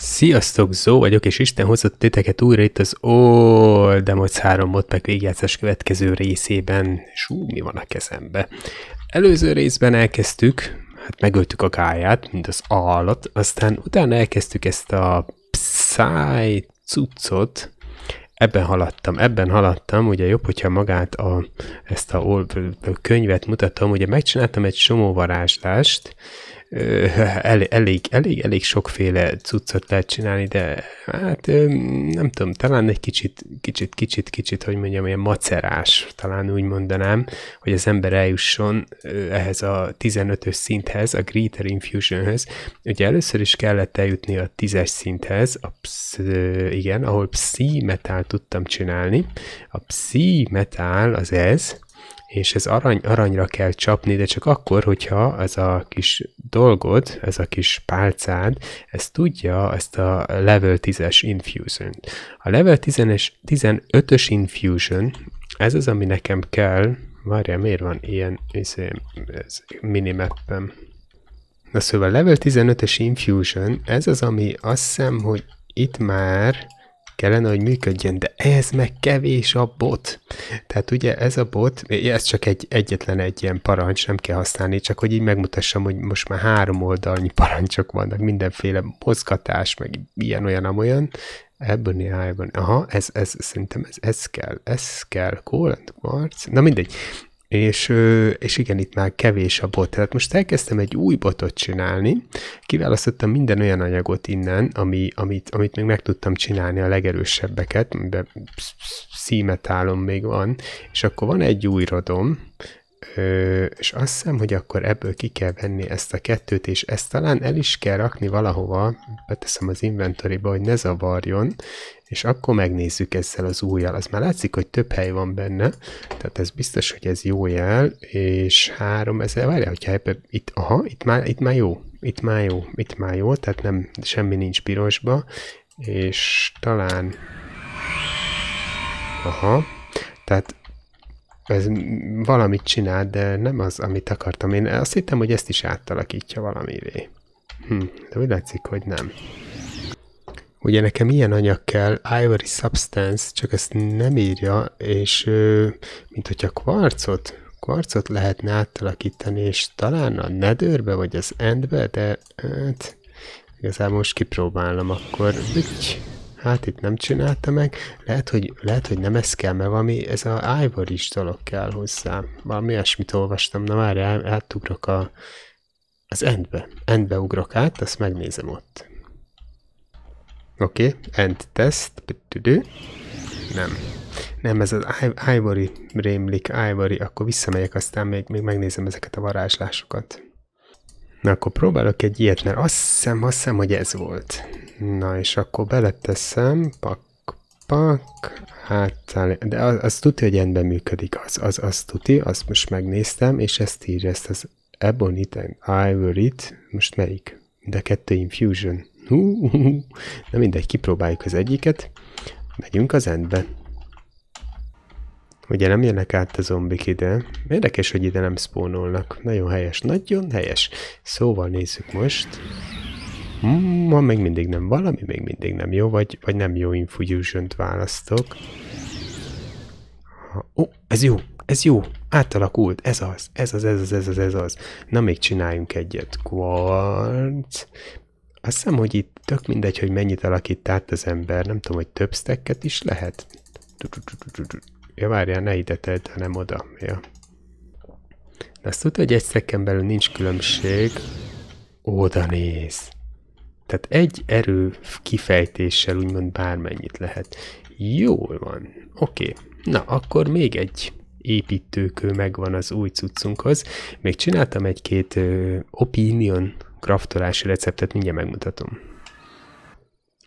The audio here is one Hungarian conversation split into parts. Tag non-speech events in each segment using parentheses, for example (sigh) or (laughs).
Sziasztok, Zó vagyok, és Isten hozott titeket újra itt az Old Democ 3 modpack végjátszás következő részében. Sú, mi van a kezembe? Előző részben elkezdtük, hát megöltük a gáját, mint az állat, aztán utána elkezdtük ezt a Psy cuccot, ebben haladtam, ebben haladtam, ugye jobb, hogyha magát a, ezt a, könyvet mutatom, ugye megcsináltam egy somó varázslást, elég, elég, elég sokféle cuccot lehet csinálni, de hát nem tudom, talán egy kicsit, kicsit, kicsit, kicsit, hogy mondjam, ilyen macerás, talán úgy mondanám, hogy az ember eljusson ehhez a 15-ös szinthez, a Greater Infusionhez, Ugye először is kellett eljutni a 10-es szinthez, a psz, igen, ahol psi metal tudtam csinálni. A psi metal az ez, és ez arany, aranyra kell csapni, de csak akkor, hogyha ez a kis dolgod, ez a kis pálcád, ez tudja ezt a level 10-es infusion -t. A level 15-ös infusion, ez az, ami nekem kell, Várja miért van ilyen izé, ez, minimappem? Na szóval level 15-es infusion, ez az, ami azt hiszem, hogy itt már kellene, hogy működjön, de ez meg kevés a bot. Tehát ugye ez a bot, ez csak egy, egyetlen egy ilyen parancs, nem kell használni, csak hogy így megmutassam, hogy most már három oldalnyi parancsok vannak, mindenféle mozgatás, meg ilyen-olyan, amolyan, Ebből néhányban. Aha, ez, ez szerintem ez, ez kell, ez kell, Kólent Marc. Na mindegy és, és igen, itt már kevés a bot. Tehát most elkezdtem egy új botot csinálni, kiválasztottam minden olyan anyagot innen, ami, amit, amit még meg tudtam csinálni, a legerősebbeket, de szímetálom még van, és akkor van egy új rodom, Ö, és azt hiszem, hogy akkor ebből ki kell venni ezt a kettőt, és ezt talán el is kell rakni valahova, beteszem az inventory hogy ne zavarjon, és akkor megnézzük ezzel az újjal. Az már látszik, hogy több hely van benne, tehát ez biztos, hogy ez jó jel, és három, ezzel várjál, hogyha ebbe, itt, aha, itt már, itt már jó, itt már jó, itt már jó, tehát nem, semmi nincs pirosba, és talán, aha, tehát ez valamit csinál, de nem az, amit akartam. Én azt hittem, hogy ezt is átalakítja valamivé. Hm, de úgy látszik, hogy nem. Ugye nekem ilyen anyag kell, Ivory Substance, csak ezt nem írja, és mint hogyha kvarcot, kvarcot lehetne átalakítani, és talán a nedőrbe, vagy az endbe, de hát igazából most kipróbálom, akkor ügy, hát itt nem csinálta meg, lehet, hogy, lehet, hogy nem ez kell, mert valami, ez a Ivory is dolog kell hozzá, valami ilyesmit olvastam, na már átugrok a, az endbe, endbe ugrok át, azt megnézem ott. Oké, okay. end test. Nem. Nem, ez az Ivory rémlik, Ivory, akkor visszamegyek, aztán még, még megnézem ezeket a varázslásokat. Na akkor próbálok egy ilyet, mert azt hiszem, azt hiszem, hogy ez volt. Na és akkor beleteszem, pak, pak, háttal, de az, az tudja, hogy rendben működik, az, az, az tuti, azt most megnéztem, és ezt írja, ezt az Ebonit Ivory-t, most melyik? De kettő Infusion. Hú, hú, hú. Na mindegy, kipróbáljuk az egyiket. Megyünk az endbe. Ugye nem jönnek át a zombik ide. Érdekes, hogy ide nem spónolnak. Nagyon helyes, nagyon helyes. Szóval nézzük most. Hmm, ha még mindig nem valami, még mindig nem jó, vagy, vagy nem jó infusion választok. Ó, oh, ez jó, ez jó, átalakult, ez az, ez az, ez az, ez az, ez az. Na még csináljunk egyet. Quartz, azt hiszem, hogy itt tök mindegy, hogy mennyit alakít át az ember. Nem tudom, hogy több stacket is lehet. Ja, várjál, ne ide tedd, hanem oda. Ja. De azt tudod, hogy egy stacken belül nincs különbség. Oda néz. Tehát egy erő kifejtéssel úgymond bármennyit lehet. Jól van. Oké. Okay. Na, akkor még egy építőkő megvan az új cuccunkhoz. Még csináltam egy-két opinion kraftolási receptet mindjárt megmutatom.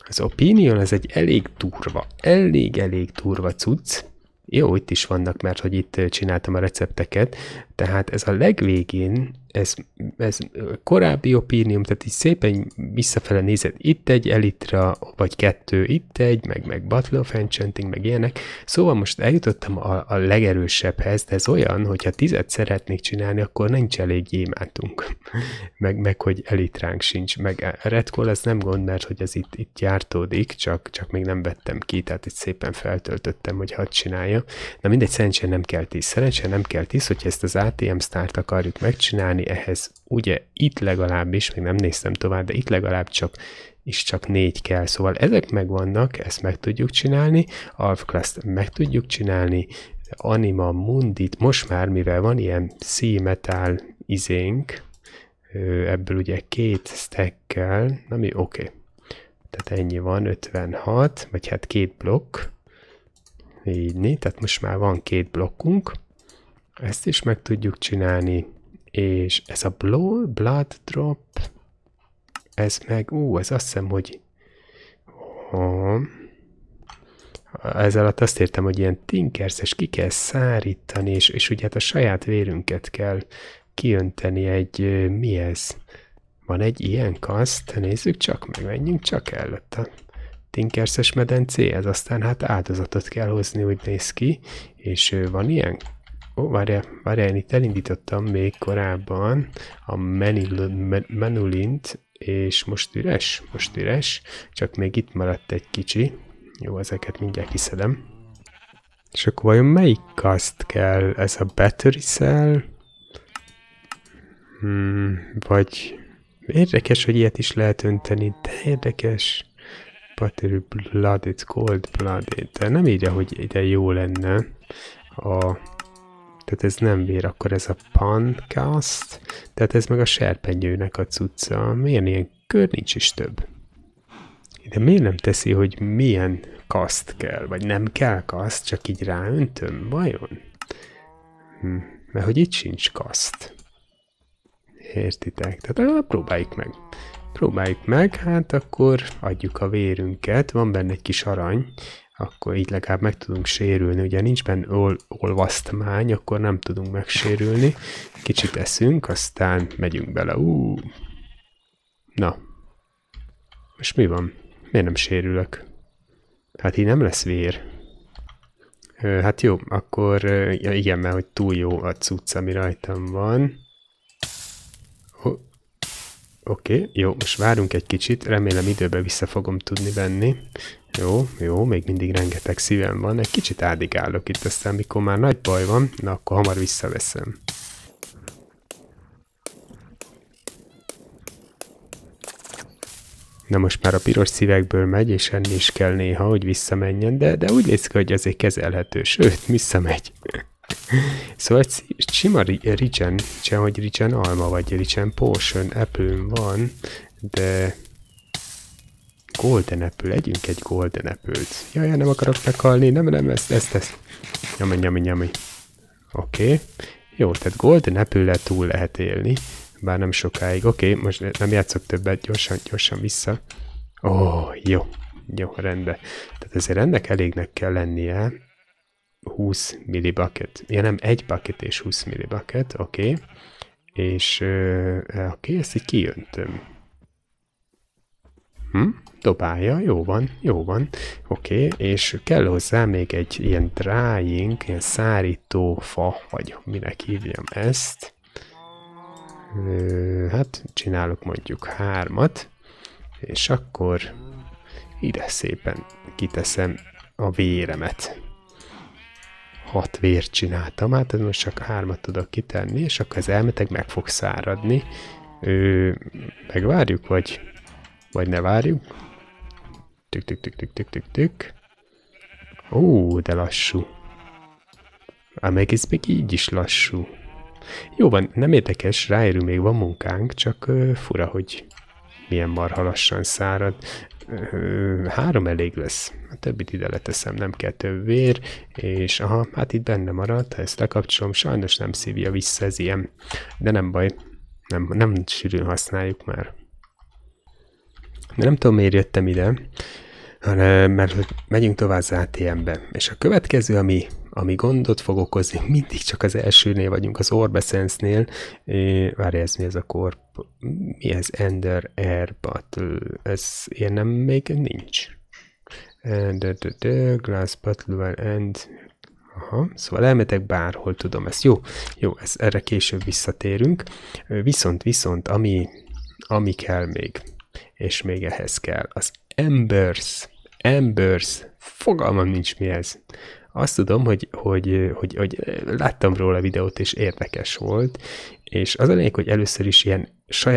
Az Opinion ez egy elég durva, elég-elég durva cucc. Jó, itt is vannak, mert hogy itt csináltam a recepteket. Tehát ez a legvégén ez, ez korábbi opinium, tehát így szépen visszafele nézed, itt egy elitra, vagy kettő, itt egy, meg, meg Battle of Enchanting, meg ilyenek. Szóval most eljutottam a, a legerősebbhez, de ez olyan, hogyha tizet szeretnék csinálni, akkor nincs elég gyémátunk. (laughs) meg, meg, hogy elitránk sincs. Meg a ez nem gond, mert hogy ez itt, itt jártódik, csak, csak még nem vettem ki, tehát itt szépen feltöltöttem, hogy hadd csinálja. Na mindegy, szerencsére nem kell tíz. Szerencsére nem kell tíz, hogyha ezt az ATM start akarjuk megcsinálni, állni ehhez. Ugye itt legalábbis, még nem néztem tovább, de itt legalább csak is csak négy kell, szóval ezek megvannak, ezt meg tudjuk csinálni, Alfclast meg tudjuk csinálni, Anima Mundit, most már mivel van ilyen C-metal izénk, ebből ugye két stackkel, ami oké. Okay. Tehát ennyi van, 56, vagy hát két blokk, így, tehát most már van két blokkunk, ezt is meg tudjuk csinálni, és ez a blood drop, ez meg, ú, ez azt hiszem, hogy oh, ez alatt azt értem, hogy ilyen tinkerszes ki kell szárítani, és, és ugye hát a saját vérünket kell kiönteni egy, mi ez? Van egy ilyen kaszt, nézzük csak meg, menjünk csak hát a Tinkerszes medencéhez, aztán hát áldozatot kell hozni, úgy néz ki, és van ilyen Ó, oh, várjál, várjál, én itt elindítottam még korábban a menül, men, és most üres, most üres, csak még itt maradt egy kicsi. Jó, ezeket mindjárt kiszedem. És akkor vajon melyik kaszt kell? Ez a battery cell? Hmm, vagy érdekes, hogy ilyet is lehet önteni, de érdekes. Battery blooded, cold blooded, de nem így, ahogy ide jó lenne a tehát ez nem vér, akkor ez a pancast, tehát ez meg a serpenyőnek a cucca. Miért ilyen kör nincs is több? De miért nem teszi, hogy milyen kaszt kell, vagy nem kell kaszt, csak így ráöntöm, vajon? Hm, mert hogy itt sincs kaszt. Értitek? Tehát próbáljuk meg. Próbáljuk meg, hát akkor adjuk a vérünket, van benne egy kis arany, akkor így legalább meg tudunk sérülni. Ugye nincs benne ol olvasztmány, akkor nem tudunk megsérülni. Kicsit eszünk, aztán megyünk bele. Ú, Na. Most mi van? Miért nem sérülök? Hát így nem lesz vér. Hát jó, akkor ja igen, mert hogy túl jó a cucc, ami rajtam van. Oké, okay, jó, most várunk egy kicsit, remélem időbe vissza fogom tudni venni. Jó, jó, még mindig rengeteg szívem van, egy kicsit állok itt, aztán mikor már nagy baj van, na akkor hamar visszaveszem. Na most már a piros szívekből megy, és enni is kell néha, hogy visszamenjen, de, de úgy néz ki, hogy azért kezelhető, sőt, visszamegy szóval egy sima ricsen, ricsen, hogy ricsen alma, vagy ricsen potion, apple van, de golden apple, együnk egy golden apple-t. Jaj, nem akarok meghalni, nem, nem, ezt, ezt, ezt. Nyami, nyami, nyami. Oké. Okay. Jó, tehát golden apple túl lehet élni, bár nem sokáig. Oké, okay, most nem játszok többet, gyorsan, gyorsan vissza. Ó, oh, jó. Jó, rendben. Tehát ezért ennek elégnek kell lennie. 20 millibucket. Ja nem, egy bucket és 20 millibucket, oké. Okay. És oké, okay, ezt így kijöntöm. Hm? Dobálja, jó van, jó van. Oké, okay. és kell hozzá még egy ilyen drying, ilyen szárító fa, vagy minek hívjam ezt. Uh, hát csinálok mondjuk hármat, és akkor ide szépen kiteszem a véremet hat vért csináltam, hát most csak hármat tudok kitenni, és akkor ez elmeteg meg fog száradni. Ö, megvárjuk, vagy, vagy ne várjuk? Tük, tük, tük, tük, tük, tük, tük. Ó, de lassú. A meg ez még így is lassú. Jó van, nem érdekes, ráérünk még van munkánk, csak ö, fura, hogy milyen marha lassan szárad három elég lesz. A többit ide leteszem, nem kell több vér, és aha, hát itt benne maradt, ha ezt lekapcsolom, sajnos nem szívja vissza, ez ilyen, de nem baj, nem, nem sűrűn használjuk már. De nem tudom, miért jöttem ide, hanem, mert megyünk tovább az ATM-be, és a következő, ami ami gondot fog okozni, (laughs) mindig csak az elsőnél vagyunk, az Orbesensnél. Várj, ez mi ez a kor? Mi ez? Ender, Air, Battle. Ez ilyen nem még nincs. And, the, the, the, glass Battle end. Aha, szóval elmetek bárhol, tudom ezt. Jó, jó, ez, erre később visszatérünk. Viszont, viszont, ami, ami kell még, és még ehhez kell, az Embers. Embers. Fogalmam nincs mi ez. Azt tudom, hogy, hogy, hogy, hogy láttam róla a videót, és érdekes volt, és az a lényeg, hogy először is ilyen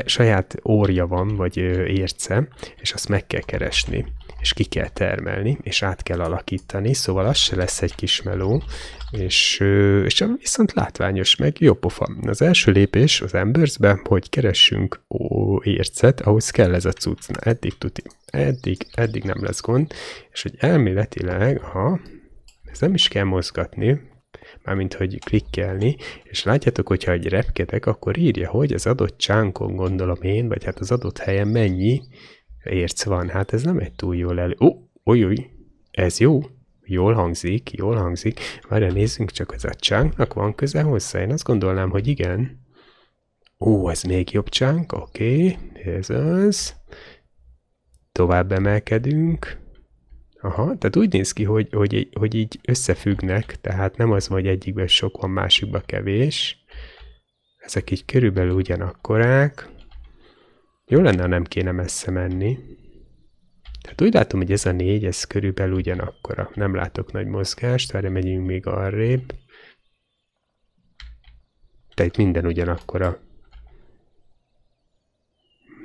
saját órja van, vagy érce, és azt meg kell keresni és ki kell termelni, és át kell alakítani, szóval az se lesz egy kis meló, és, és viszont látványos, meg jó pofa. Az első lépés az embersbe, hogy keressünk ó, ércet, ahhoz kell ez a cucc. Na, eddig tuti. Eddig, eddig nem lesz gond, és hogy elméletileg, ha ezt nem is kell mozgatni, mármint hogy klikkelni, és látjátok, hogyha egy repkedek, akkor írja, hogy az adott csánkon gondolom én, vagy hát az adott helyen mennyi érc van. Hát ez nem egy túl jól elő. Ó, oh, oly, ez jó, jól hangzik, jól hangzik. Várjál, nézzünk csak, az a csánknak van köze hozzá. Én azt gondolnám, hogy igen. Ó, ez még jobb csánk, oké, okay. ez az. Tovább emelkedünk. Aha, tehát úgy néz ki, hogy, hogy, hogy így összefüggnek, tehát nem az, hogy egyikben sok van, másikban kevés. Ezek így körülbelül ugyanakkorák. Jó lenne, ha nem kéne messze menni. Tehát úgy látom, hogy ez a négy, ez körülbelül ugyanakkora. Nem látok nagy mozgást, erre megyünk még arrébb. Tehát minden ugyanakkora.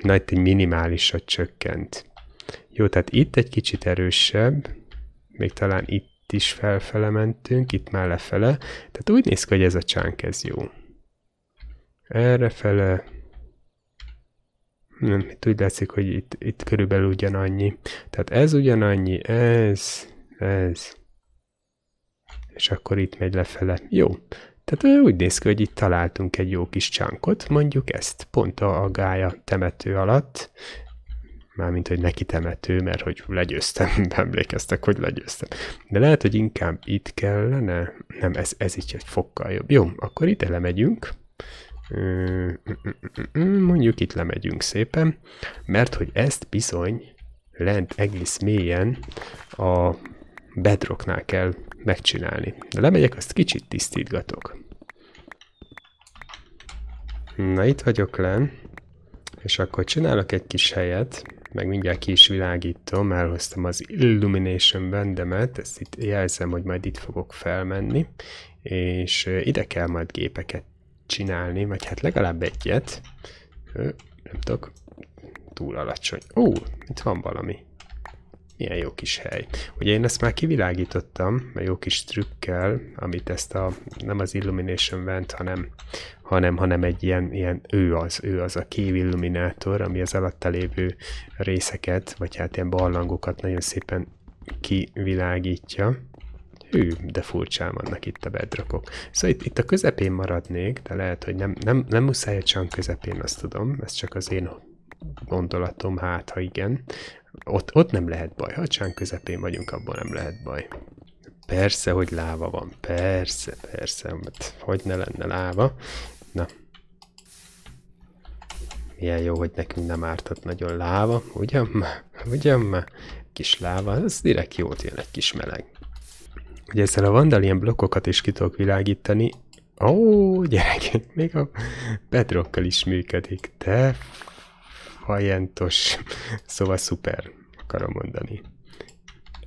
Na, itt egy minimálisat csökkent. Jó, tehát itt egy kicsit erősebb, még talán itt is felfele mentünk, itt már lefele. Tehát úgy néz ki, hogy ez a csánk, ez jó. Errefele, nem, itt úgy látszik, hogy itt, itt körülbelül ugyanannyi. Tehát ez ugyanannyi, ez, ez, és akkor itt megy lefele. Jó. Tehát úgy néz ki, hogy itt találtunk egy jó kis csánkot, mondjuk ezt, pont a gája temető alatt, mármint, hogy neki temető, mert hogy legyőztem, (laughs) emlékeztek, hogy legyőztem. De lehet, hogy inkább itt kellene, nem, ez, ez így egy fokkal jobb. Jó, akkor itt lemegyünk, mm, mm, mm, mondjuk itt lemegyünk szépen, mert hogy ezt bizony lent egész mélyen a bedrocknál kell megcsinálni. De lemegyek, azt kicsit tisztítgatok. Na itt vagyok len, és akkor csinálok egy kis helyet, meg mindjárt ki is világítom, elhoztam az Illumination bendemet, ezt itt jelzem, hogy majd itt fogok felmenni, és ide kell majd gépeket csinálni, vagy hát legalább egyet. Nem tudok, túl alacsony. Ó, itt van valami. Milyen jó kis hely. Ugye én ezt már kivilágítottam, a jó kis trükkel, amit ezt a, nem az Illumination Vent, hanem, hanem, hanem egy ilyen, ilyen ő az, ő az a kév illuminátor, ami az alatta lévő részeket, vagy hát ilyen barlangokat nagyon szépen kivilágítja. Hű, de furcsán vannak itt a bedrakok. Szóval itt, itt a közepén maradnék, de lehet, hogy nem, nem, nem muszáj, hogy csak közepén, azt tudom, ez csak az én gondolatom, hát ha igen, ott, ott nem lehet baj. ha Hacsán közepén vagyunk, abban nem lehet baj. Persze, hogy láva van. Persze, persze. Hát, hogy ne lenne láva. Na. Milyen jó, hogy nekünk nem ártott nagyon láva. Ugyan már? Ugyan már? Kis láva, az direkt jót jön egy kis meleg. Ugye ezzel a vandalien blokkokat is ki tudok világítani. Ó, gyerek, még a bedrockkal is működik. Te hajentos, (laughs) szóval szuper, akarom mondani.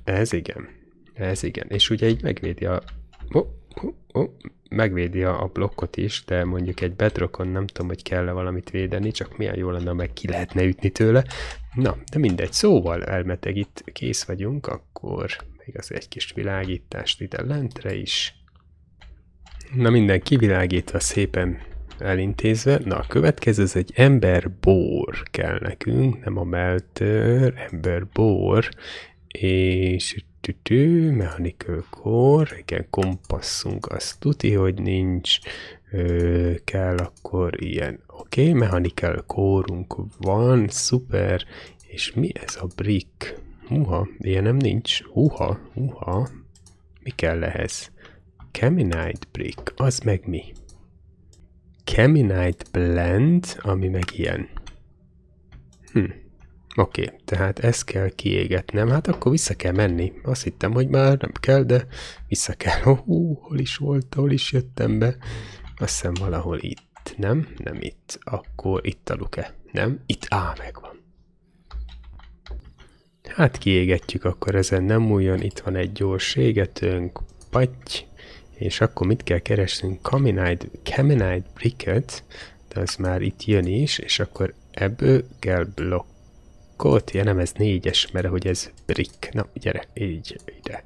Ez igen, ez igen, és ugye így megvédi a... Oh, oh, oh, megvédi a blokkot is, de mondjuk egy bedrockon nem tudom, hogy kell-e valamit védeni, csak milyen jó lenne, meg ki lehetne ütni tőle. Na, de mindegy, szóval elmeteg itt kész vagyunk, akkor még az egy kis világítást ide lentre is. Na minden kivilágítva szépen elintézve. Na, a következő, ez egy emberbor kell nekünk, nem a melter, emberbor, és tütő, mechanical core, igen, kompasszunk, azt tuti, hogy nincs, ö, kell akkor ilyen, oké, okay, mechanical core van, szuper, és mi ez a brick? Húha, ilyen nem nincs, húha, húha, mi kell ehhez? Caminite brick, az meg mi? Caminite Blend, ami meg ilyen. Hm. Oké, okay, tehát ezt kell kiégetnem. Hát akkor vissza kell menni. Azt hittem, hogy már nem kell, de vissza kell. Hú, hol is volt, hol is jöttem be. Azt hiszem valahol itt, nem? Nem itt. Akkor itt a luke. Nem? Itt, á, megvan. Hát kiégetjük, akkor ezen nem múljon. Itt van egy gyors égetőnk. Patty. És akkor mit kell keresnünk? Kamenide, Kamenide Bricket, de az már itt jön is, és akkor ebből kell blokkot. Ja nem, ez négyes, mert hogy ez brick. Na, gyere, így, ide.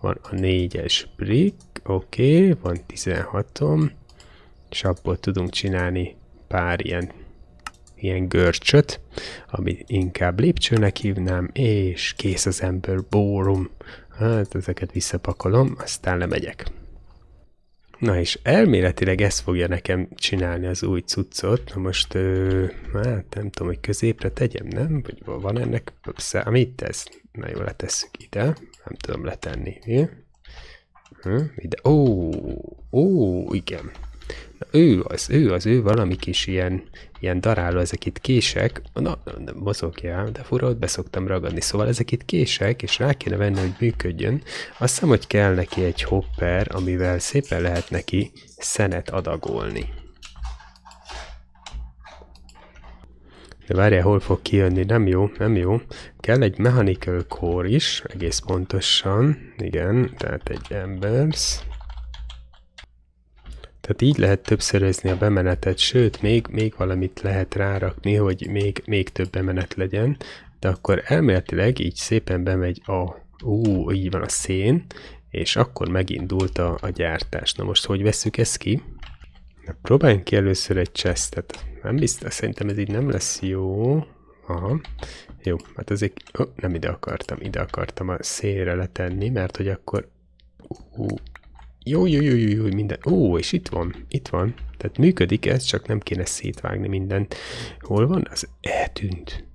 Van a négyes brick, oké, okay, van 16-om, és abból tudunk csinálni pár ilyen ilyen görcsöt, amit inkább lépcsőnek hívnám, és kész az ember bórum. Hát ezeket visszapakolom, aztán lemegyek. Na és elméletileg ez fogja nekem csinálni az új cuccot. Na most, ö, hát nem tudom, hogy középre tegyem, nem? Vagy van ennek számít ez? Na jó, letesszük ide. Nem tudom letenni. Hm? Hm? Ide. Ó, ó, igen ő az, ő az, ő valami kis ilyen, ilyen daráló, ezek itt kések, na, mozogja, mozogjál, de fura, ott beszoktam ragadni, szóval ezek itt kések, és rá kéne venni, hogy működjön. Azt hiszem, hogy kell neki egy hopper, amivel szépen lehet neki szenet adagolni. De várjál, hol fog kijönni, nem jó, nem jó. Kell egy mechanical core is, egész pontosan, igen, tehát egy embers. Tehát így lehet többszörözni a bemenetet, sőt, még, még valamit lehet rárakni, hogy még, még több bemenet legyen, de akkor elméletileg így szépen bemegy a, ú, így van a szén, és akkor megindult a, a gyártás. Na most hogy veszük ezt ki? Na, próbáljunk ki először egy chestet. Nem biztos, szerintem ez így nem lesz jó. Aha. Jó, hát azért oh, nem ide akartam, ide akartam a szélre letenni, mert hogy akkor... Ú, jó, jó, jó, jó, jó, minden. Ó, és itt van, itt van. Tehát működik ez, csak nem kéne szétvágni mindent. Hol van? Az eltűnt.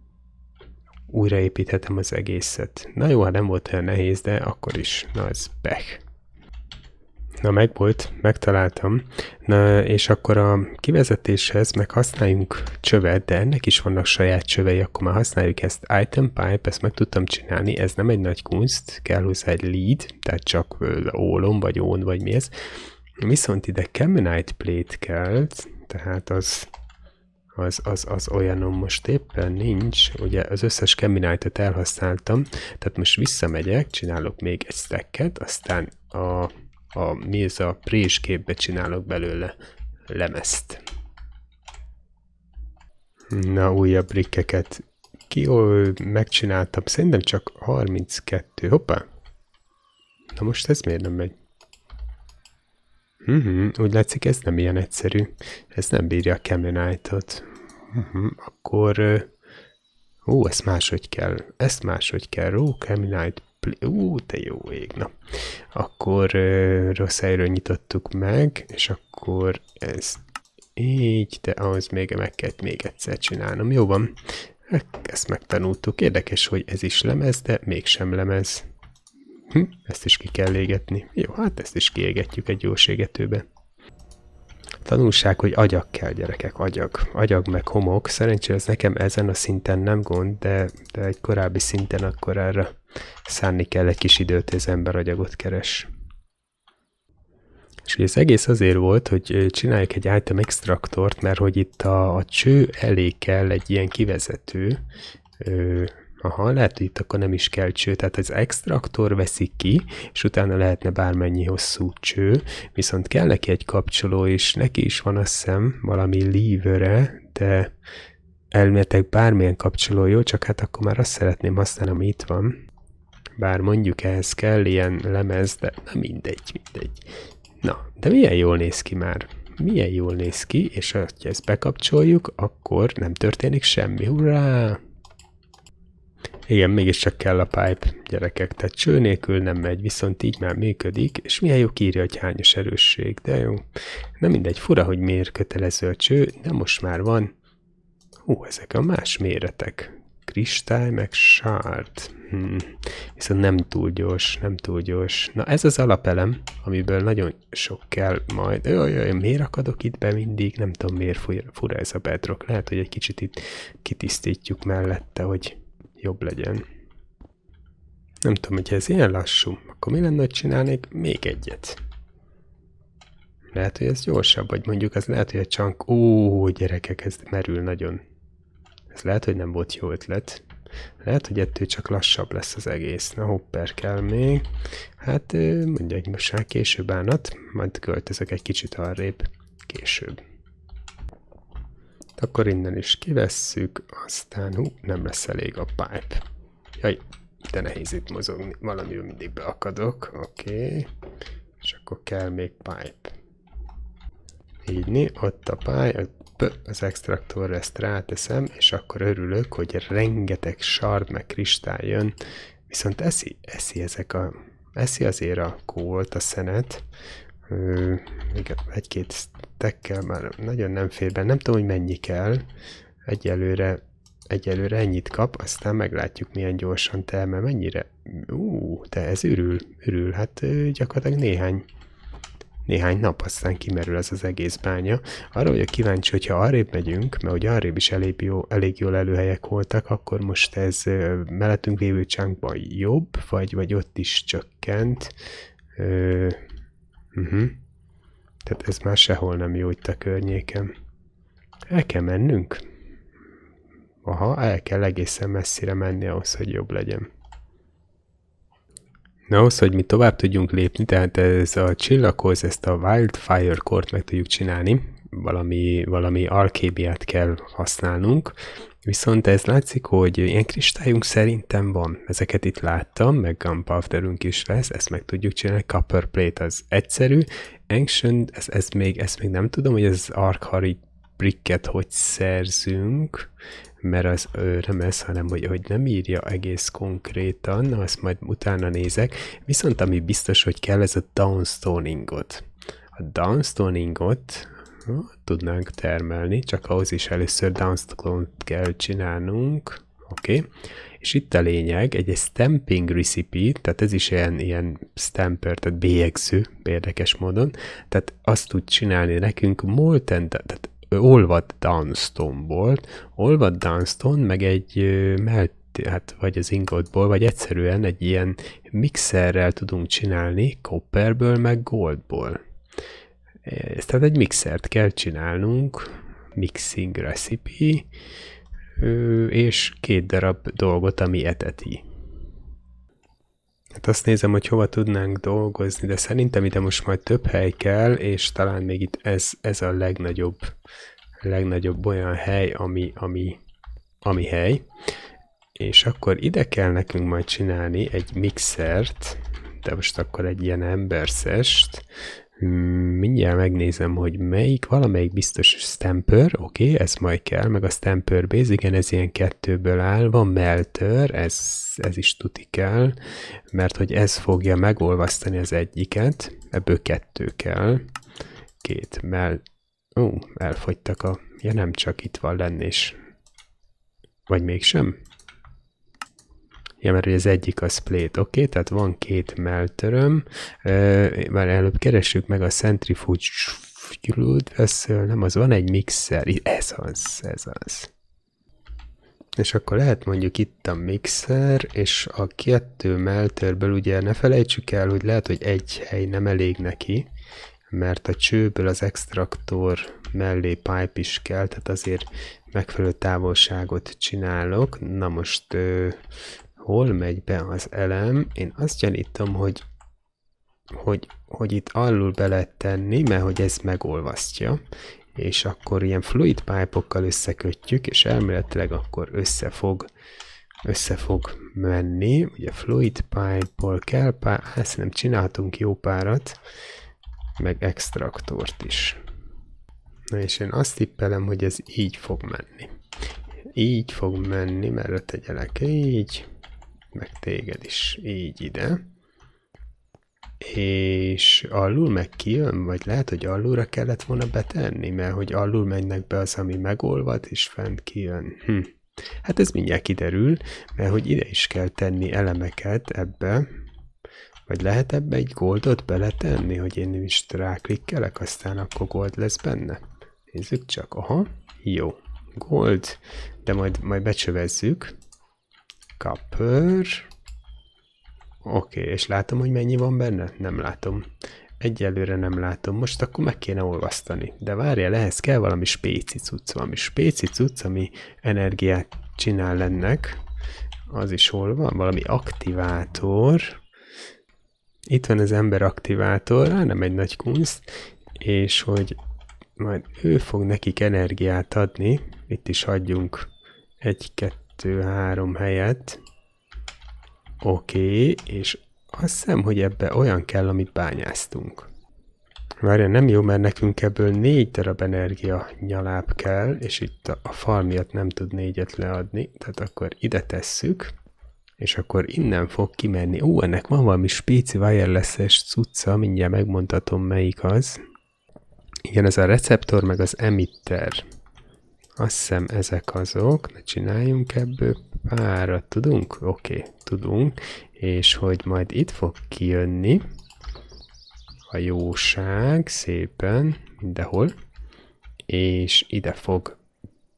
Újraépíthetem az egészet. Na jó, hát nem volt olyan nehéz, de akkor is. Na, ez pech na megvolt, megtaláltam, na, és akkor a kivezetéshez meg használjunk csövet, de ennek is vannak saját csövei, akkor már használjuk ezt item pipe, ezt meg tudtam csinálni, ez nem egy nagy kunst, kell hozzá egy lead, tehát csak ólom, vagy ón, vagy mi ez, viszont ide Caminite plate kell, tehát az az, az, az olyanom most éppen nincs, ugye az összes Caminite-et elhasználtam, tehát most visszamegyek, csinálok még egy stacket, aztán a a, mi ez a présképbe csinálok belőle lemezt. Na, újabb rikkeket ki megcsináltam. Szerintem csak 32. Hoppá! Na most ez miért nem megy? uh mhm, -huh, úgy látszik, ez nem ilyen egyszerű. Ez nem bírja a caminite ot Uh mhm, -huh, akkor... Ó, ezt máshogy kell. Ezt máshogy kell. ó, Caminite play. Ú, te jó ég, na. Akkor ö, rossz helyről nyitottuk meg, és akkor ez így, de ahhoz még meg kellett még egyszer csinálnom. Jó van, hát, ezt megtanultuk. Érdekes, hogy ez is lemez, de mégsem lemez. Hm, ezt is ki kell égetni. Jó, hát ezt is kiégetjük egy jóségetőbe. Tanulság, hogy agyag kell, gyerekek, agyag. Agyag meg homok. Szerencsére ez nekem ezen a szinten nem gond, de, de egy korábbi szinten akkor erre szánni kell egy kis időt, hogy az ember agyagot keres. És ez egész azért volt, hogy csináljuk egy item extraktort, mert hogy itt a, a cső elé kell egy ilyen kivezető, ö, Aha, lehet, hogy itt akkor nem is kell cső, tehát az extraktor veszik ki, és utána lehetne bármennyi hosszú cső, viszont kell neki egy kapcsoló, és neki is van a szem valami lívőre, de elméletek bármilyen kapcsoló jó, csak hát akkor már azt szeretném használni, ami itt van bár mondjuk ehhez kell ilyen lemez, de na mindegy, mindegy. Na, de milyen jól néz ki már. Milyen jól néz ki, és ha ezt bekapcsoljuk, akkor nem történik semmi. Hurrá! Igen, mégiscsak kell a pipe, gyerekek, tehát cső nélkül nem megy, viszont így már működik, és milyen jó írja, hogy hányos erősség, de jó. Nem mindegy, fura, hogy miért kötelező a cső, de most már van. Hú, ezek a más méretek. Kristály meg sárd. Hmm. Viszont nem túl gyors, nem túl gyors. Na ez az alapelem, amiből nagyon sok kell majd. Jaj, jaj, miért akadok itt be mindig? Nem tudom miért fura ez a bedrock. Lehet, hogy egy kicsit itt kitisztítjuk mellette, hogy jobb legyen. Nem tudom, hogy ez ilyen lassú, akkor mi lenne, hogy csinálnék még egyet? Lehet, hogy ez gyorsabb, vagy mondjuk ez lehet, hogy a csank... Ó, gyerekek, ez merül nagyon. Ez lehet, hogy nem volt jó ötlet. Lehet, hogy ettől csak lassabb lesz az egész. Na, hopper kell még. Hát mindegy, most már később állat, majd költözök egy kicsit arrébb később. Akkor innen is kivesszük, aztán hú, nem lesz elég a pipe. Jaj, de nehéz itt mozogni, valamiről mindig beakadok, oké. Okay. És akkor kell még pipe. Így, ott a pály, az extraktorra ezt ráteszem, és akkor örülök, hogy rengeteg sard meg kristály jön, viszont eszi, eszi ezek a, eszi azért a kólt, a szenet, még egy-két tekkel már nagyon nem fér be, nem tudom, hogy mennyi kell, egyelőre, egyelőre ennyit kap, aztán meglátjuk milyen gyorsan termel, mennyire, ú, de ez ürül, ürül, hát gyakorlatilag néhány néhány nap, aztán kimerül ez az egész bánya. Arra vagyok kíváncsi, hogyha arrébb megyünk, mert ugye arrébb is elég, jó, elég jól előhelyek voltak, akkor most ez mellettünk lévő csánkban jobb, vagy, vagy ott is csökkent. Ö, uh-huh. Tehát ez már sehol nem jó itt a környéken. El kell mennünk? Aha, el kell egészen messzire menni ahhoz, hogy jobb legyen. Na, ahhoz, hogy mi tovább tudjunk lépni, tehát ez a csillaghoz, ezt a Wildfire kort meg tudjuk csinálni, valami, valami alkébiát kell használnunk, viszont ez látszik, hogy ilyen kristályunk szerintem van. Ezeket itt láttam, meg gunpowderünk is lesz, ezt meg tudjuk csinálni, copper plate az egyszerű, ancient, ez, ez még, ezt még nem tudom, hogy ez Arkhari bricket hogy szerzünk, mert az ő nem ez, hanem hogy, hogy nem írja egész konkrétan, azt majd utána nézek, viszont ami biztos, hogy kell, ez a downstoningot. A downstoningot tudnánk termelni, csak ahhoz is először downstone-t kell csinálnunk, oké, okay. és itt a lényeg, egy, egy stamping recipe, tehát ez is ilyen, ilyen stamper, tehát bélyegző, érdekes módon, tehát azt tud csinálni nekünk molten, tehát olvad Dunston volt, olvad Dunston meg egy melt hát vagy az ingotból, vagy egyszerűen egy ilyen mixerrel tudunk csinálni copperből, meg goldból. E, ezt tehát egy mixert kell csinálnunk, mixing recipe, és két darab dolgot, ami eteti. Hát azt nézem, hogy hova tudnánk dolgozni, de szerintem ide most majd több hely kell, és talán még itt ez, ez a legnagyobb, legnagyobb olyan hely, ami, ami, ami hely. És akkor ide kell nekünk majd csinálni egy mixert, de most akkor egy ilyen emberszest, Mm, mindjárt megnézem, hogy melyik, valamelyik biztos Stamper, oké, okay, ez majd kell, meg a Stamper Base, igen, ez ilyen kettőből áll, van Melter, ez, ez is tuti kell, mert hogy ez fogja megolvasztani az egyiket, ebből kettő kell, két mel... Ó, elfogytak a... Ja nem, csak itt van lenni is. Vagy mégsem? Ja, mert az egyik a split, oké, okay? tehát van két meltöröm, már előbb keressük meg a centrifuge veszél, nem az, van egy mixer, ez az, ez az. És akkor lehet mondjuk itt a mixer, és a kettő melterből ugye ne felejtsük el, hogy lehet, hogy egy hely nem elég neki, mert a csőből az extraktor mellé pipe is kell, tehát azért megfelelő távolságot csinálok. Na most hol megy be az elem, én azt gyanítom, hogy, hogy, hogy itt alul be lehet tenni, mert hogy ez megolvasztja, és akkor ilyen fluid pipe-okkal összekötjük, és elméletileg akkor összefog össze fog menni. Ugye fluid pipe-ból kell pár, hát szerintem csinálhatunk jó párat, meg extraktort is. Na és én azt tippelem, hogy ez így fog menni. Így fog menni, mert ötegyelek így, meg téged is így ide. És alul meg kijön, vagy lehet, hogy alulra kellett volna betenni, mert hogy alul mennek be az, ami megolvad, és fent kijön. Hm. Hát ez mindjárt kiderül, mert hogy ide is kell tenni elemeket ebbe, vagy lehet ebbe egy goldot beletenni, hogy én is ráklikkelek, aztán akkor gold lesz benne? Nézzük csak, aha, jó, gold, de majd, majd becsövezzük, Kapör. Oké, okay, és látom, hogy mennyi van benne? Nem látom. Egyelőre nem látom. Most akkor meg kéne olvasztani. De várjál, ehhez kell valami spéci cucc. Valami spéci cucc, ami energiát csinál ennek. Az is hol van? Valami aktivátor. Itt van az ember aktivátor, Á, nem egy nagy kunst. És hogy majd ő fog nekik energiát adni. Itt is hagyjunk egy, kettő, kettő, három helyet. Oké, okay, és azt hiszem, hogy ebbe olyan kell, amit bányáztunk. Várja, nem jó, mert nekünk ebből négy darab energia nyaláb kell, és itt a, fal miatt nem tud négyet leadni, tehát akkor ide tesszük, és akkor innen fog kimenni. Ó, ennek van valami spéci wireless-es cucca, mindjárt megmondhatom melyik az. Igen, ez a receptor meg az emitter. Azt hiszem ezek azok, ne csináljunk ebből párat, tudunk? Oké, okay, tudunk. És hogy majd itt fog kijönni a jóság szépen mindenhol, és ide fog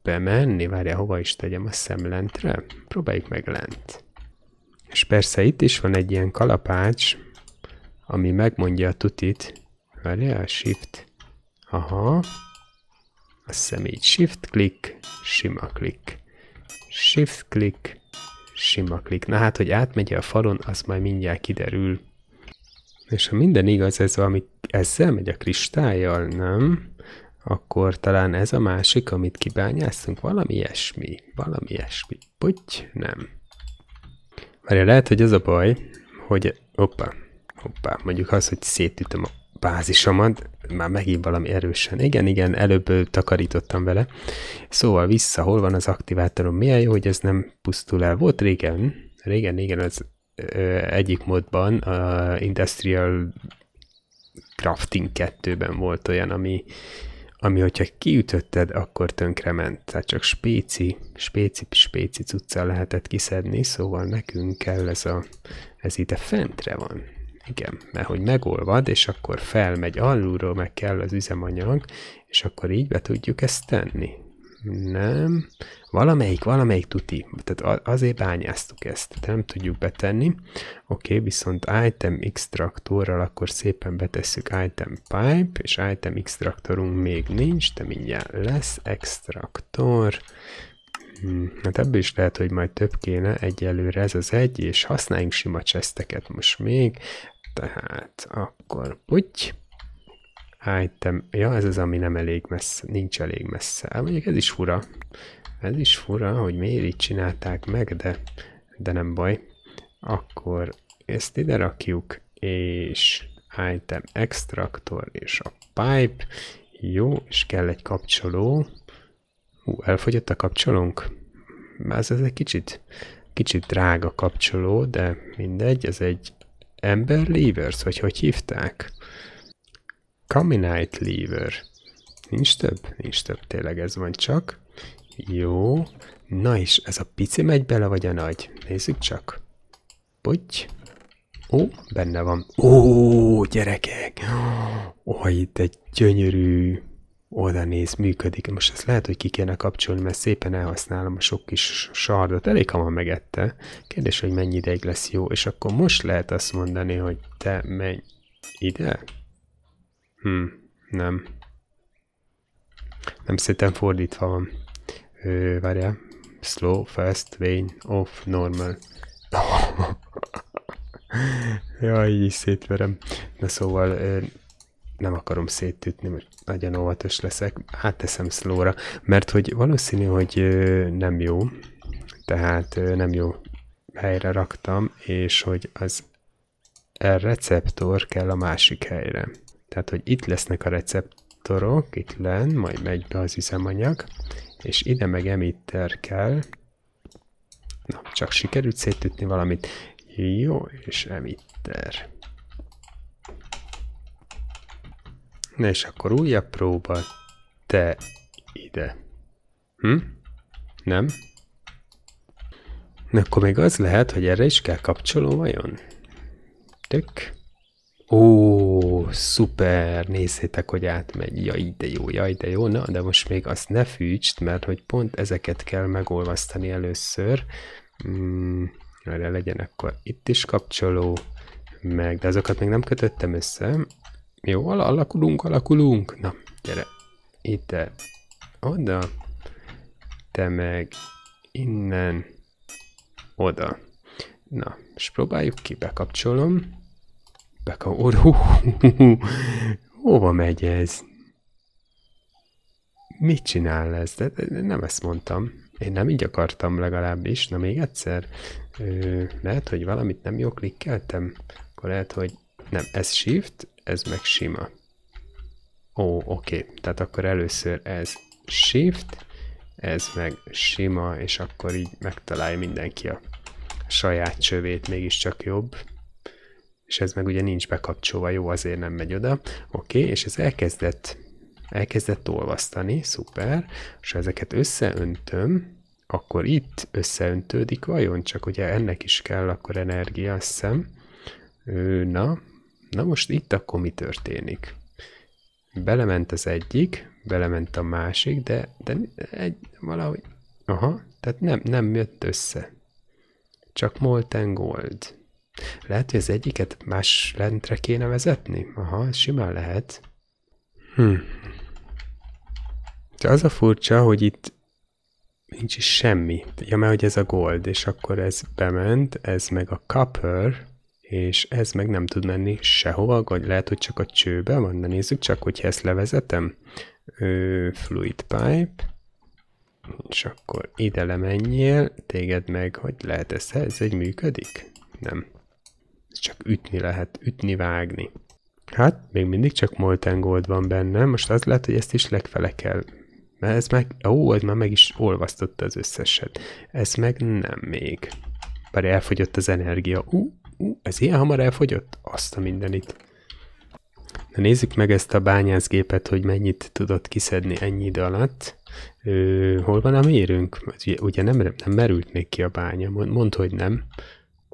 bemenni, várja, hova is tegyem a lentre? Próbáljuk meg lent. És persze itt is van egy ilyen kalapács, ami megmondja a tutit. Várja, a shift. Aha, azt hiszem így shift click, sima click, Shift click, sima click. Na hát, hogy átmegy a falon, az majd mindjárt kiderül. És ha minden igaz, ez valami ezzel megy a kristályjal, nem? Akkor talán ez a másik, amit kibányáztunk, valami ilyesmi, valami ilyesmi. Puty, nem. Várja, lehet, hogy az a baj, hogy... Hoppá, hoppá, mondjuk az, hogy szétütöm a bázisomat, már megint valami erősen. Igen, igen, előbb takarítottam vele. Szóval vissza, hol van az aktivátorom? Milyen jó, hogy ez nem pusztul el. Volt régen, régen, régen az ö, egyik modban, a Industrial Crafting 2-ben volt olyan, ami, ami hogyha kiütötted, akkor ment. Tehát csak spéci, spéci, spéci cuccal lehetett kiszedni, szóval nekünk kell ez a, ez ide fentre van. Igen, mert hogy megolvad, és akkor felmegy alulról, meg kell az üzemanyag, és akkor így be tudjuk ezt tenni. Nem. Valamelyik, valamelyik tuti. Tehát azért bányáztuk ezt. Tehát nem tudjuk betenni. Oké, okay, viszont item extractorral akkor szépen betesszük item pipe, és item extractorunk még nincs, de mindjárt lesz extractor. Hmm, hát ebből is lehet, hogy majd több kéne egyelőre ez az egy, és használjunk sima cseszteket most még. Tehát akkor puty. Item. Ja, ez az, ami nem elég messze, nincs elég messze. Hát mondjuk ez is fura. Ez is fura, hogy miért így csinálták meg, de, de nem baj. Akkor ezt ide rakjuk, és item extraktor és a pipe. Jó, és kell egy kapcsoló. Hú, elfogyott a kapcsolónk? Ez, ez egy kicsit, kicsit drága kapcsoló, de mindegy, ez egy Ember leavers, vagy hogy hívták? Kaminite Lever. Nincs több? Nincs több, tényleg ez van csak. Jó. Na és ez a pici megy bele, vagy a nagy? Nézzük csak. Bogy. Ó, benne van. Ó, gyerekek! Ó, itt egy gyönyörű oda néz, működik. Most ezt lehet, hogy ki kéne kapcsolni, mert szépen elhasználom a sok kis sardot. Elég hamar megette. Kérdés, hogy mennyi ideig lesz jó. És akkor most lehet azt mondani, hogy te menj ide? Hm, nem. Nem szépen fordítva van. Ö, várjál. Slow, fast, vain, off, normal. (laughs) Jaj, így szétverem. Na szóval... Ö, nem akarom szétütni, mert nagyon óvatos leszek, átteszem szlóra, mert hogy valószínű, hogy nem jó, tehát nem jó helyre raktam, és hogy az a receptor kell a másik helyre. Tehát, hogy itt lesznek a receptorok, itt len, majd megy be az üzemanyag, és ide meg emitter kell. Na, csak sikerült szétütni valamit. Jó, és emitter. Na és akkor újabb próba. Te ide. Hm? Nem? Na akkor még az lehet, hogy erre is kell kapcsoló vajon? Tök. Ó, szuper! Nézzétek, hogy átmegy. Jaj, de jó, jaj, de jó. Na, de most még azt ne fűtsd, mert hogy pont ezeket kell megolvasztani először. Mm, erre legyen akkor itt is kapcsoló, meg, de azokat még nem kötöttem össze. Jó, alakulunk, alakulunk. Na, gyere. Itt -e. oda. Te meg innen oda. Na, és próbáljuk ki, bekapcsolom. Bekapcsolom. hova megy ez? Mit csinál ez? De, de nem ezt mondtam. Én nem így akartam legalábbis. Na még egyszer. Ö, lehet, hogy valamit nem jól klikkeltem. Akkor lehet, hogy nem, ez shift, ez meg sima. Ó, oké, okay. tehát akkor először ez shift, ez meg sima, és akkor így megtalálja mindenki a saját csövét, mégiscsak jobb. És ez meg ugye nincs bekapcsolva, jó, azért nem megy oda. Oké, okay, és ez elkezdett, elkezdett olvasztani, szuper. És ha ezeket összeöntöm, akkor itt összeöntődik vajon? Csak ugye ennek is kell akkor energia, azt hiszem. Na, Na most itt akkor mi történik? Belement az egyik, belement a másik, de, de egy, valahogy, aha, tehát nem, nem jött össze. Csak molten gold. Lehet, hogy az egyiket más lentre kéne vezetni? Aha, ez simán lehet. Hm. De az a furcsa, hogy itt nincs is semmi. Ja, mert hogy ez a gold, és akkor ez bement, ez meg a copper, és ez meg nem tud menni sehova, vagy lehet, hogy csak a csőbe van, de nézzük csak, hogyha ezt levezetem. Ö, fluid pipe, és akkor ide lemenjél, téged meg, hogy lehet ez, ez egy működik? Nem. Csak ütni lehet, ütni, vágni. Hát, még mindig csak molten gold van benne, most az lehet, hogy ezt is legfele kell. Mert ez meg, ó, ez már meg is olvasztotta az összeset. Ez meg nem még. Bár elfogyott az energia. Ú, Ú, ez ilyen hamar elfogyott? Azt a mindenit. Na nézzük meg ezt a bányászgépet, hogy mennyit tudott kiszedni ennyi idő alatt. Ö, hol van a mérünk? Ugye, ugye nem, nem merült még ki a bánya, mond, mond hogy nem.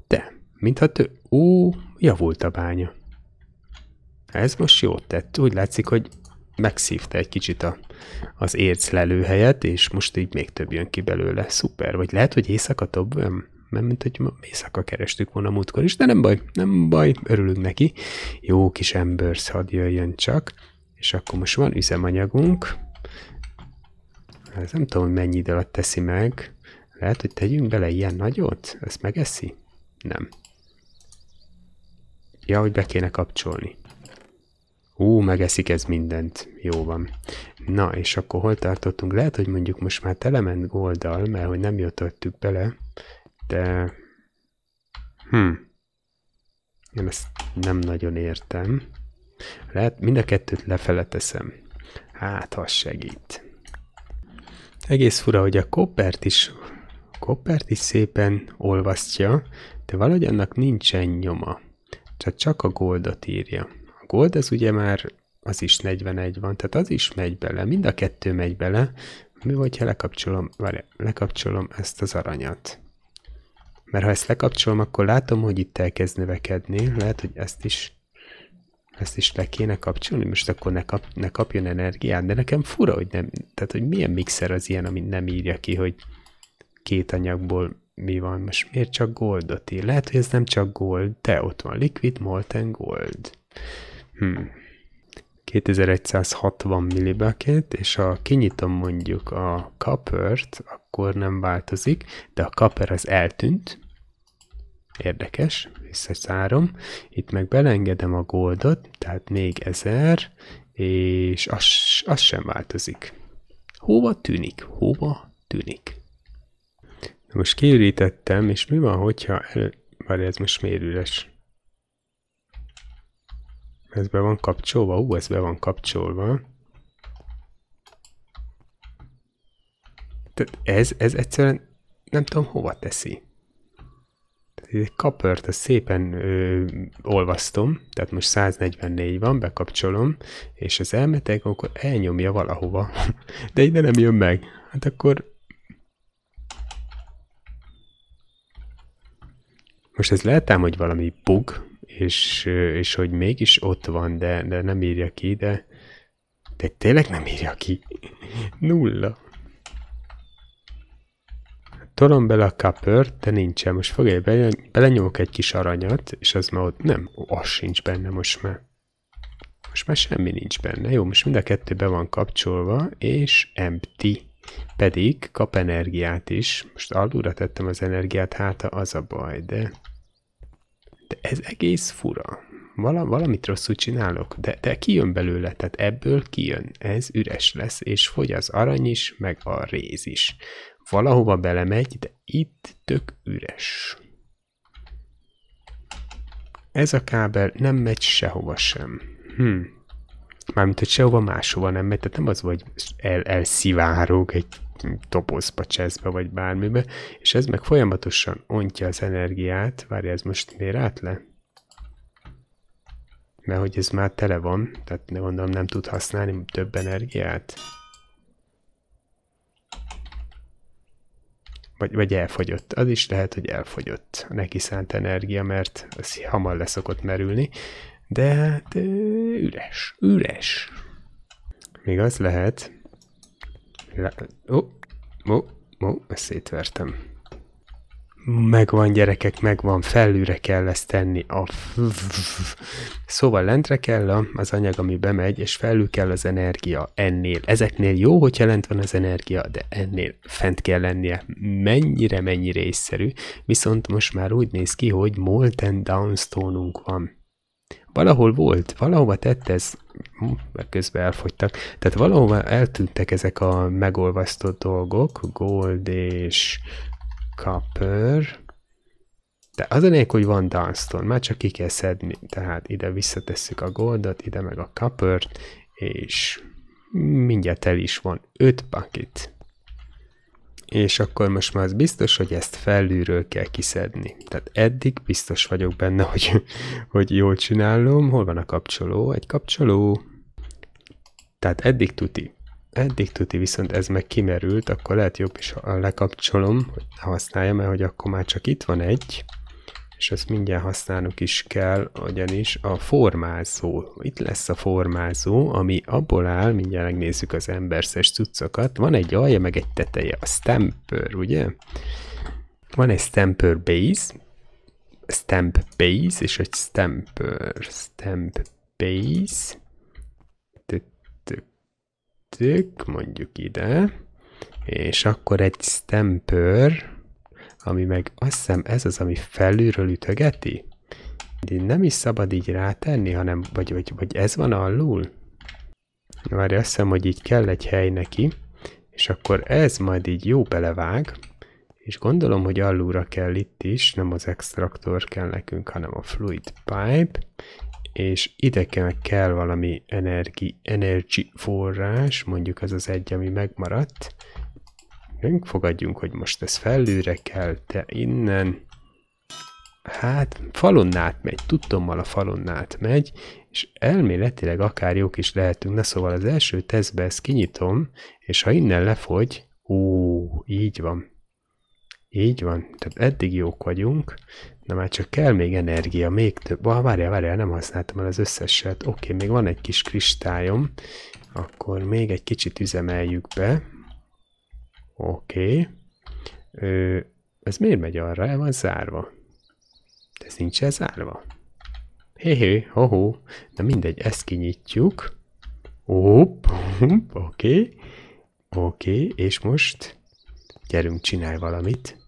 De, mintha tő... Ú, javult a bánya. Ez most jót tett. Úgy látszik, hogy megszívta egy kicsit a, az érc lelőhelyet, és most így még több jön ki belőle. Szuper. Vagy lehet, hogy éjszaka több? mert mint hogy éjszaka kerestük volna múltkor is, de nem baj, nem baj, örülünk neki. Jó kis embers, hadd jöjjön csak. És akkor most van üzemanyagunk. Ez nem tudom, hogy mennyi idő alatt teszi meg. Lehet, hogy tegyünk bele ilyen nagyot? Ezt megeszi? Nem. Ja, hogy be kéne kapcsolni. Ú, megeszik ez mindent. Jó van. Na, és akkor hol tartottunk? Lehet, hogy mondjuk most már telement goldal, mert hogy nem jutottuk bele. De... Hm. Én ezt nem nagyon értem. Lehet mind a kettőt lefele teszem. Hát, ha segít. Egész fura, hogy a koppert is, koppert is szépen olvasztja, de valahogy annak nincsen nyoma. Csak csak a goldot írja. A gold az ugye már az is 41 van, tehát az is megy bele, mind a kettő megy bele. Mi vagy, ha lekapcsolom, várj, lekapcsolom ezt az aranyat. Mert ha ezt lekapcsolom, akkor látom, hogy itt elkezd növekedni. Lehet, hogy ezt is ezt is le kéne kapcsolni, most akkor ne, kap, ne kapjon energiát, de nekem fura, hogy nem, tehát hogy milyen mixer az ilyen, ami nem írja ki, hogy két anyagból mi van, most miért csak goldot ír? Lehet, hogy ez nem csak gold, de ott van liquid, molten gold. Hmm. 2160 millibucket, és ha kinyitom mondjuk a copper akkor nem változik, de a copper az eltűnt, Érdekes, visszaszárom. Itt meg belengedem a goldot, tehát 4000, és az, az sem változik. Hova tűnik? Hova tűnik? Na most kiürítettem, és mi van, hogyha... Elő... Várj, ez most üres? Ez be van kapcsolva? Ú, ez be van kapcsolva. Tehát ez, ez egyszerűen nem tudom hova teszi kapört, ezt szépen ö, olvasztom, tehát most 144 van, bekapcsolom, és az elmeteg akkor elnyomja valahova, (laughs) de ide nem jön meg. Hát akkor... Most ez lehet ám, hogy valami bug, és, és hogy mégis ott van, de, de nem írja ki, de, de tényleg nem írja ki. (laughs) Nulla tolom bele a kapört, de nincsen. Most fogja bele, belenyomok egy kis aranyat, és az már ott nem, az sincs benne most már. Most már semmi nincs benne. Jó, most mind a kettő be van kapcsolva, és empty. Pedig kap energiát is. Most alulra tettem az energiát, hát az a baj, de... De ez egész fura. Vala, valamit rosszul csinálok, de, de kijön belőle, tehát ebből kijön. Ez üres lesz, és fogy az arany is, meg a réz is valahova belemegy, de itt tök üres. Ez a kábel nem megy sehova sem. Hm. Mármint, hogy sehova máshova nem megy, tehát nem az, hogy el, elszivárog egy dobozba, cseszbe, vagy bármibe, és ez meg folyamatosan ontja az energiát. Várj, ez most miért át le? Mert hogy ez már tele van, tehát ne gondolom nem tud használni több energiát. vagy, vagy elfogyott. Az is lehet, hogy elfogyott a neki szánt energia, mert az hamar leszokott merülni, de hát üres, üres. Még az lehet... Le... Ó, ó, ó, ezt szétvertem megvan gyerekek, megvan, felülre kell ezt tenni. A szóval lentre kell az anyag, ami bemegy, és felül kell az energia ennél. Ezeknél jó, hogyha lent van az energia, de ennél fent kell lennie. Mennyire, mennyire észszerű. Viszont most már úgy néz ki, hogy molten downstone van. Valahol volt, valahova tett ez, hm, mert közben elfogytak, tehát valahova eltűntek ezek a megolvasztott dolgok, gold és Copper. De az a lényeg, hogy van Dunstone, már csak ki kell szedni. Tehát ide visszatesszük a goldot, ide meg a copper és mindjárt el is van 5 bucket. És akkor most már az biztos, hogy ezt felülről kell kiszedni. Tehát eddig biztos vagyok benne, (laughs) hogy, hogy jól csinálom. Hol van a kapcsoló? Egy kapcsoló. Tehát eddig tuti eddig tuti, viszont ez meg kimerült, akkor lehet jobb is, ha lekapcsolom, hogy ne használjam, mert hogy akkor már csak itt van egy, és ezt mindjárt használnunk is kell, ugyanis a formázó. Itt lesz a formázó, ami abból áll, mindjárt megnézzük az emberszes cuccokat. Van egy alja, meg egy teteje, a stamper, ugye? Van egy stamper base, stamp base, és egy stamper, stamp base, tettük, mondjuk ide, és akkor egy stamper, ami meg azt hiszem ez az, ami felülről ütögeti. De nem is szabad így rátenni, hanem, vagy, vagy, vagy ez van alul? Várj, azt hiszem, hogy így kell egy hely neki, és akkor ez majd így jó belevág, és gondolom, hogy alulra kell itt is, nem az extraktor kell nekünk, hanem a fluid pipe, és ide kell, kell valami energi, energy forrás, mondjuk ez az egy, ami megmaradt. Hm, fogadjunk, hogy most ez fellőre kell, te innen... Hát, falon megy, tudtommal a falon megy, és elméletileg akár jók is lehetünk. Na szóval az első tesztbe ezt kinyitom, és ha innen lefogy, ó, így van. Így van, tehát eddig jók vagyunk, Na már csak kell még energia, még több. Ah, várjál, várjál, nem használtam el az összeset. Oké, okay, még van egy kis kristályom. Akkor még egy kicsit üzemeljük be. Oké. Okay. Ez miért megy arra? El van zárva. De ez nincs zárva. Hé, hé, ho, ho. Na mindegy, ezt kinyitjuk. Hopp, oké. Okay. Oké, okay. és most gyerünk, csinálj valamit.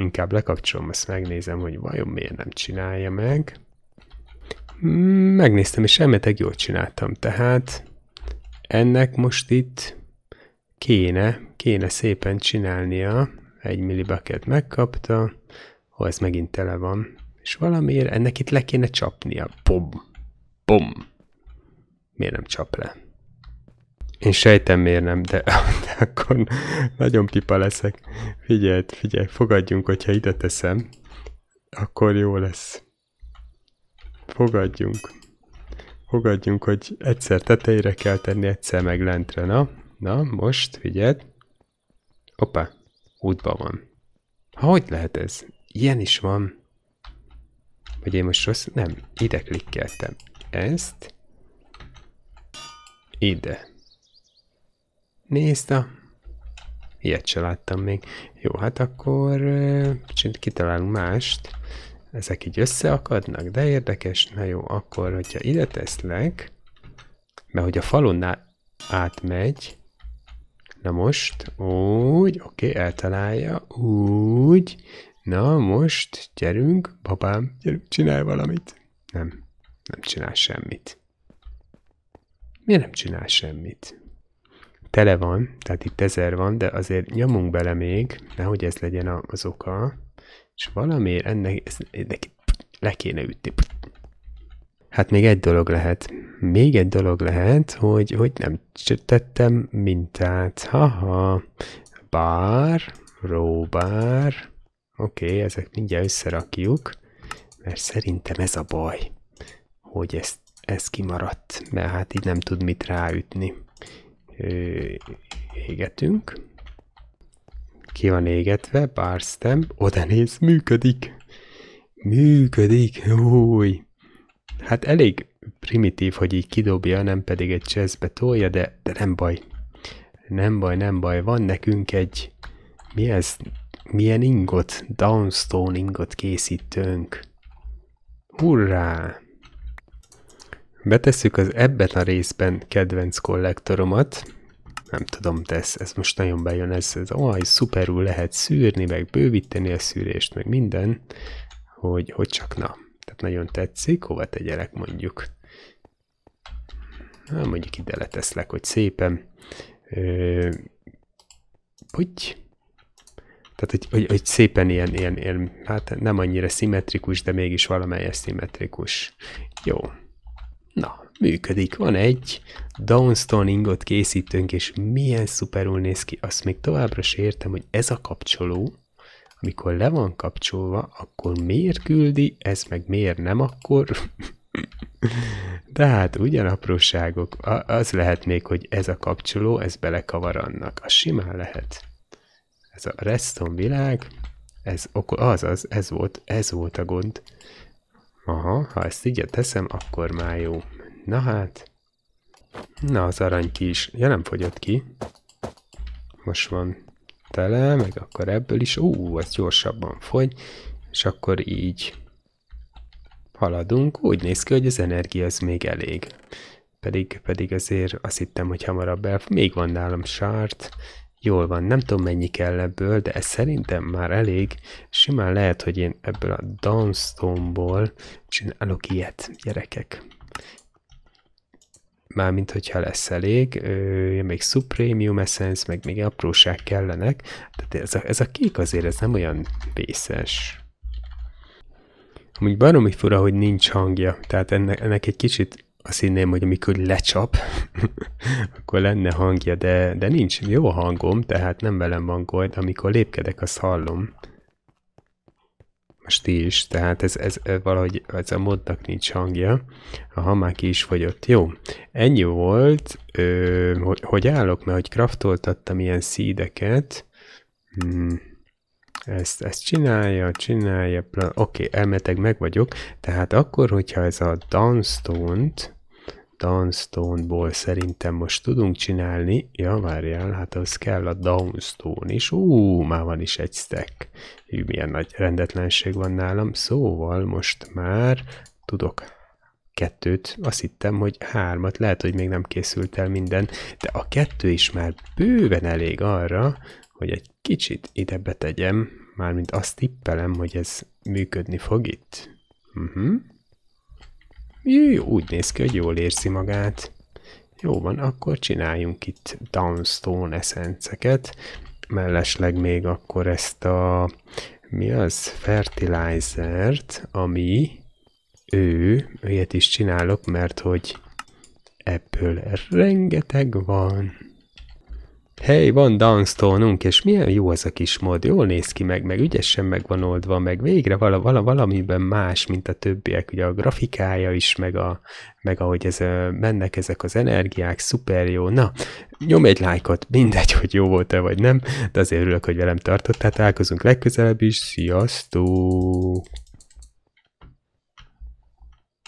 Inkább lekapcsolom, ezt megnézem, hogy vajon miért nem csinálja meg. Hmm, megnéztem, és elméletek jól csináltam, tehát ennek most itt kéne, kéne szépen csinálnia. Egy millibucket megkapta, ha ez megint tele van. És valamiért ennek itt le kéne csapnia. Bom! Bom! Miért nem csap le? Én sejtem miért nem, de, (laughs) de akkor nagyon pipa leszek. Figyelj, figyelj, fogadjunk, hogyha ide teszem, akkor jó lesz. Fogadjunk. Fogadjunk, hogy egyszer tetejére kell tenni, egyszer meg lentre. Na, na, most, figyeld. Opa, útban van. Hogy lehet ez? Ilyen is van. Vagy én most rossz? Nem, ide klikkeltem. Ezt. Ide nézta. Ilyet se láttam még. Jó, hát akkor kicsit kitalálunk mást. Ezek így összeakadnak, de érdekes. Na jó, akkor, hogyha ide teszlek, mert hogy a falon átmegy, na most, úgy, oké, okay, eltalálja, úgy, na most, gyerünk, babám, gyerünk, csinálj valamit. Nem, nem csinál semmit. Miért nem csinál semmit? tele van, tehát itt ezer van, de azért nyomunk bele még, nehogy ez legyen az oka, és valamiért ennek, ennek le kéne ütni. Hát még egy dolog lehet. Még egy dolog lehet, hogy, hogy nem tettem mintát. Haha. Bár, róbár. Oké, okay, ezek mindjárt összerakjuk, mert szerintem ez a baj, hogy ez, ez kimaradt, mert hát így nem tud mit ráütni égetünk. Ki van égetve, pár stamp, oda néz, működik. Működik, új. Hát elég primitív, hogy így kidobja, nem pedig egy chestbe tolja, de, de nem baj. Nem baj, nem baj. Van nekünk egy... Mi ez? Milyen ingot? Downstone ingot készítünk. Hurrá! Betesszük az ebben a részben kedvenc kollektoromat. Nem tudom, de ez, ez most nagyon bejön, ez, ez olyan szuperul lehet szűrni, meg bővíteni a szűrést, meg minden, hogy, hogy csak na. Tehát nagyon tetszik, hova tegyelek mondjuk. Na, mondjuk ide leteszlek, hogy szépen. Úgy. Tehát, hogy, hogy, hogy szépen ilyen, ilyen, ilyen, hát nem annyira szimmetrikus, de mégis valamelyes szimmetrikus. Jó, Na, működik. Van egy downstoningot ingot és milyen szuperul néz ki. Azt még továbbra se értem, hogy ez a kapcsoló, amikor le van kapcsolva, akkor miért küldi, ez meg miért nem akkor? (laughs) De hát ugyan apróságok, az lehet még, hogy ez a kapcsoló, ez belekavar annak. Az simán lehet. Ez a reston világ, ez, az, az, ez volt, ez volt a gond. Aha, ha ezt így teszem, akkor már jó. Na hát. Na, az arany ki is. Ja, nem fogyott ki. Most van tele, meg akkor ebből is. Ú, az gyorsabban fogy. És akkor így haladunk. Úgy néz ki, hogy az energia az még elég. Pedig, pedig azért azt hittem, hogy hamarabb el... Még van nálam sárt. Jól van, nem tudom mennyi kell ebből, de ez szerintem már elég. Simán lehet, hogy én ebből a Downstone-ból csinálok ilyet, gyerekek. Mármint, hogyha lesz elég, ö, még Supremium Essence, meg még apróság kellenek. Tehát ez a, ez a kék azért, ez nem olyan vészes. Amúgy baromi fura, hogy nincs hangja, tehát ennek, ennek egy kicsit azt hinném, hogy amikor lecsap, (laughs) akkor lenne hangja, de, de nincs jó hangom, tehát nem velem van gond, amikor lépkedek, azt hallom. Most ti is, tehát ez, ez valahogy ez a modnak nincs hangja. A hamák is fogyott. Jó, ennyi volt. Ö, hogy, hogy állok, mert hogy kraftoltattam ilyen szídeket. Hmm ezt, ezt csinálja, csinálja, oké, okay, elmeteg meg vagyok, tehát akkor, hogyha ez a Dunstone-t, Dunstone-ból szerintem most tudunk csinálni, ja, várjál, hát az kell a Dunstone is, ú, már van is egy stack, hű, milyen nagy rendetlenség van nálam, szóval most már tudok kettőt, azt hittem, hogy hármat, lehet, hogy még nem készült el minden, de a kettő is már bőven elég arra, hogy egy kicsit ide betegyem, mármint azt tippelem, hogy ez működni fog itt. Uh mhm. -huh. Jó, úgy néz ki, hogy jól érzi magát. Jó van, akkor csináljunk itt downstone eszenceket, mellesleg még akkor ezt a, mi az, fertilizert, ami ő, ilyet is csinálok, mert hogy ebből rengeteg van. Hely, van downstone és milyen jó az a kis mod, jól néz ki meg, meg ügyesen meg van oldva, meg végre vala, vala, valamiben más, mint a többiek, ugye a grafikája is, meg, a, meg ahogy ez, mennek ezek az energiák, szuper jó. Na, nyom egy lájkot, mindegy, hogy jó volt-e vagy nem, de azért örülök, hogy velem tehát találkozunk legközelebb is, sziasztok!